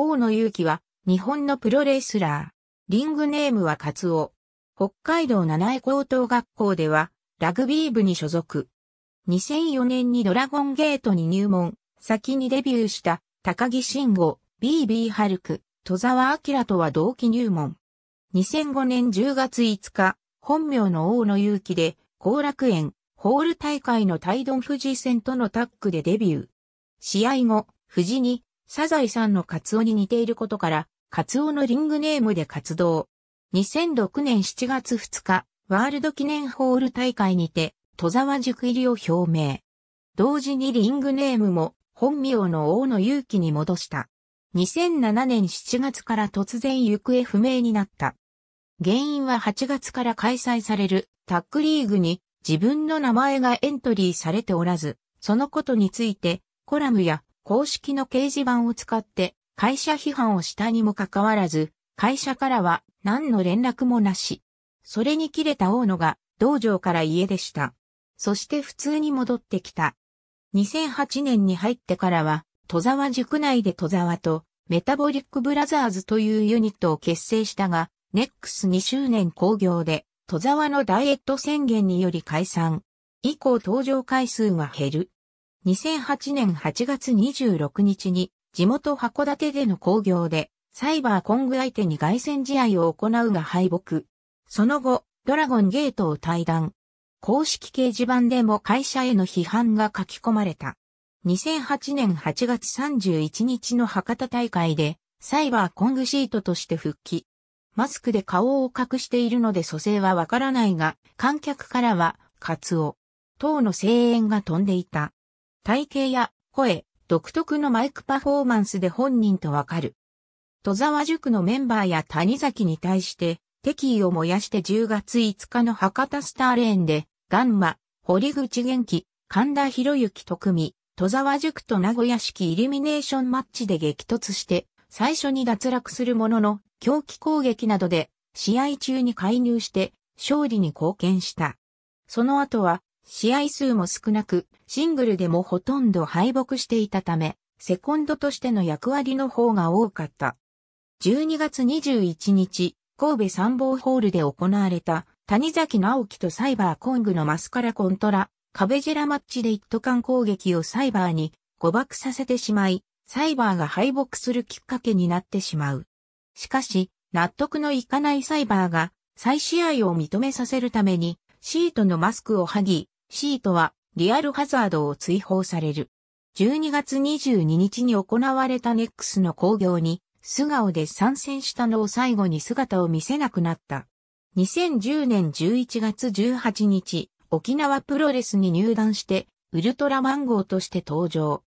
大野祐希は、日本のプロレスラー。リングネームはカツオ。北海道七重高等学校では、ラグビー部に所属。2004年にドラゴンゲートに入門、先にデビューした高木慎吾、BB ハルク、戸沢明とは同期入門。2005年10月5日、本名の大野祐希で、後楽園、ホール大会のタイドン富士戦とのタッグでデビュー。試合後、富士にサザエさんのカツオに似ていることから、カツオのリングネームで活動。2006年7月2日、ワールド記念ホール大会にて、戸沢塾入りを表明。同時にリングネームも、本名の大野勇気に戻した。2007年7月から突然行方不明になった。原因は8月から開催されるタックリーグに自分の名前がエントリーされておらず、そのことについてコラムや公式の掲示板を使って会社批判をしたにもかかわらず、会社からは何の連絡もなし。それに切れた大野が道場から家でした。そして普通に戻ってきた。2008年に入ってからは、戸沢塾内で戸沢とメタボリックブラザーズというユニットを結成したが、ネックス2周年興行で、戸沢のダイエット宣言により解散。以降登場回数が減る。2008年8月26日に地元函館での興行でサイバーコング相手に凱旋試合を行うが敗北。その後、ドラゴンゲートを退団。公式掲示板でも会社への批判が書き込まれた。2008年8月31日の博多大会でサイバーコングシートとして復帰。マスクで顔を隠しているので蘇生はわからないが、観客からは、カツオ、等の声援が飛んでいた。体型や声、独特のマイクパフォーマンスで本人とわかる。戸沢塾のメンバーや谷崎に対して、敵意を燃やして10月5日の博多スターレーンで、ガンマ、堀口元気、神田博之と組、戸沢塾と名古屋式イルミネーションマッチで激突して、最初に脱落するものの、狂気攻撃などで、試合中に介入して、勝利に貢献した。その後は、試合数も少なく、シングルでもほとんど敗北していたため、セコンドとしての役割の方が多かった。12月21日、神戸参謀ホールで行われた、谷崎直樹とサイバーコングのマスカラコントラ、壁ジェラマッチで一途間攻撃をサイバーに誤爆させてしまい、サイバーが敗北するきっかけになってしまう。しかし、納得のいかないサイバーが、再試合を認めさせるために、シートのマスクを剥ぎ、シートはリアルハザードを追放される。12月22日に行われたネックスの興行に素顔で参戦したのを最後に姿を見せなくなった。2010年11月18日、沖縄プロレスに入団して、ウルトラマン号として登場。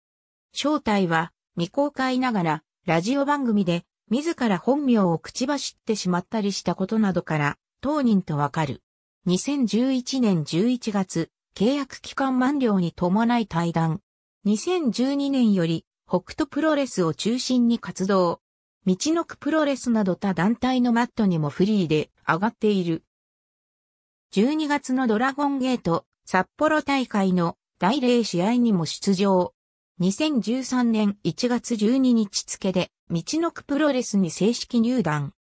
正体は未公開ながら、ラジオ番組で自ら本名を口走ってしまったりしたことなどから、当人とわかる。2011年11月、契約期間満了に伴い退団。2012年より北斗プロレスを中心に活動。道のくプロレスなど他団体のマットにもフリーで上がっている。12月のドラゴンゲート札幌大会の大礼試合にも出場。2013年1月12日付で道のくプロレスに正式入団。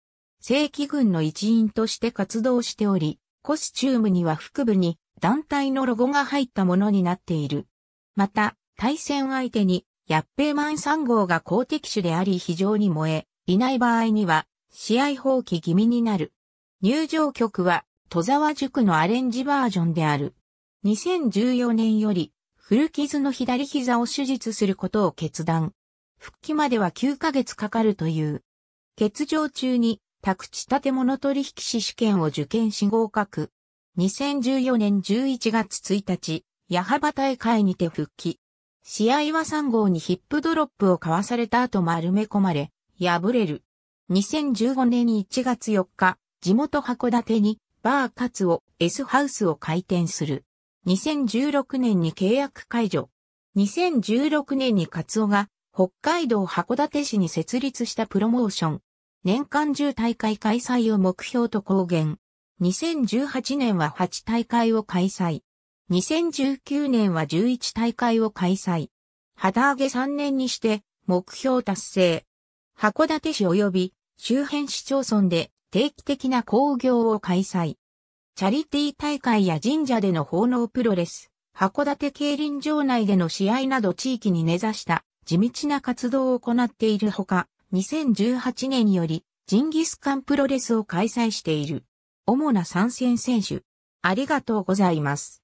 正規軍の一員として活動しており、コスチュームには腹部に団体のロゴが入ったものになっている。また、対戦相手に、ヤッペーマン3号が公的手であり非常に燃え、いない場合には、試合放棄気味になる。入場曲は、戸沢塾のアレンジバージョンである。2014年より、古傷の左膝を手術することを決断。復帰までは9ヶ月かかるという。欠場中に、宅地建物取引士試験を受験し合格。2014年11月1日、矢幅大会にて復帰。試合は3号にヒップドロップをかわされた後丸め込まれ、敗れる。2015年1月4日、地元函館にバーカツを S ハウスを開店する。2016年に契約解除。2016年にカツオが北海道函館市に設立したプロモーション。年間10大会開催を目標と公言。2018年は8大会を開催。2019年は11大会を開催。旗揚げ3年にして目標達成。函館市及び周辺市町村で定期的な工業を開催。チャリティー大会や神社での奉納プロレス、函館競輪場内での試合など地域に根ざした地道な活動を行っているほか、2018年よりジンギスカンプロレスを開催している。主な参戦選手。ありがとうございます。